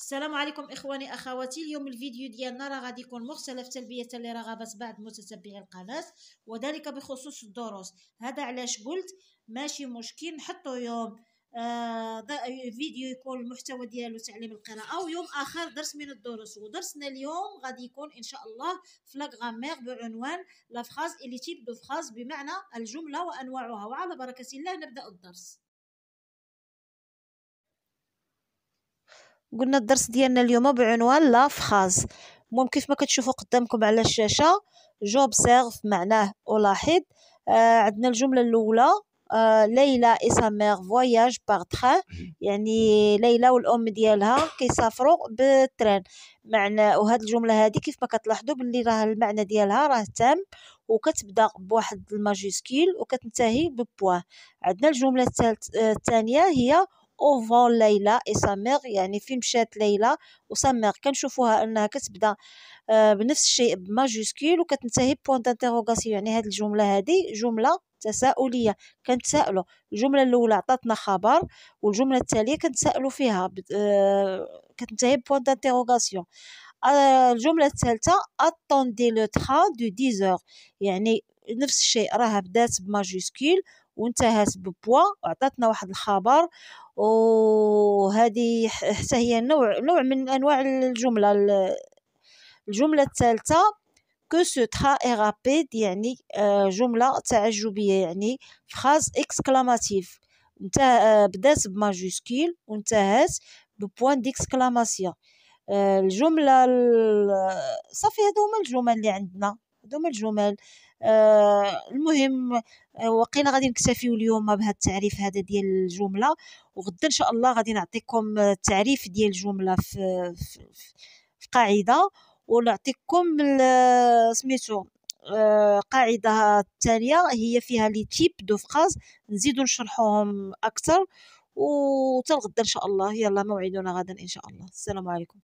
السلام عليكم اخواني اخواتي اليوم الفيديو ديالنا راه غادي يكون مختلف تلبيه لرغبه بعض متتبعي القناه وذلك بخصوص الدروس هذا علاش قلت ماشي مشكل نحطو يوم آه فيديو يكون المحتوى ديالو تعليم القراءه ويوم اخر درس من الدروس ودرسنا اليوم غادي يكون ان شاء الله فلاك غامير بعنوان لا فراز الي تيب دو فراز بمعنى الجمله وانواعها وعلى بركه الله نبدا الدرس قلنا الدرس ديالنا اليوم بعنوان لا فخاز المهم كيف ما كتشوفوا قدامكم على الشاشه سيرف معناه الاحظ آه عندنا الجمله الاولى آه ليلى اسامير فواياج باغ يعني ليلى والام ديالها كيسافروا بالتران معنى وهاد الجمله هذه كيف ما كتلاحظوا باللي راه المعنى ديالها راه تام وكتبدا بواحد الماجيسكيل وكتنتهي ببوان عندنا الجمله آه، الثانيه هي اوفون ليلى اي سا ميغ يعني فين مشات ليلى وسامير كنشوفوها انها كتبدا بنفس الشيء بماجوسكيل وكتنتهي بوان دانتيروغاسيون يعني هاد الجمله هادي جمله تساؤليه كنتسائلوا الجمله الاولى عطاتنا خبر والجمله التاليه كنتسائلوا فيها كتنتهي بوان دانتيروغاسيون الجمله الثالثه اتوندي لو تران دو 10 يعني نفس الشيء راها بدات بماجوسكيل وانتهت ببوا عطاتنا واحد الخبر وهذه حتى هي نوع نوع من انواع الجمله الجمله الثالثه كو سو ترا اي rapide يعني آه، جملة تعجبية يعني فراز اكسكلاماتيف آه، بدات بماجوسكيل وانتهت ببوان ديكسكلاماسيون آه، الجملة صافي هادو هما الجمل اللي عندنا نستخدم الجمل آه المهم آه، وقينا غادي نكتفيو اليوم بهذا التعريف هذا ديال الجمله وغدا ان شاء الله غادي نعطيكم التعريف ديال الجمله في, في, في قاعده ونعطيكم سميتو آه، قاعدة الثانية هي فيها لي تيب دو فراز نزيدو نشرحوهم أكثر وتلغدا إن شاء الله يلا موعدنا غدا إن شاء الله السلام عليكم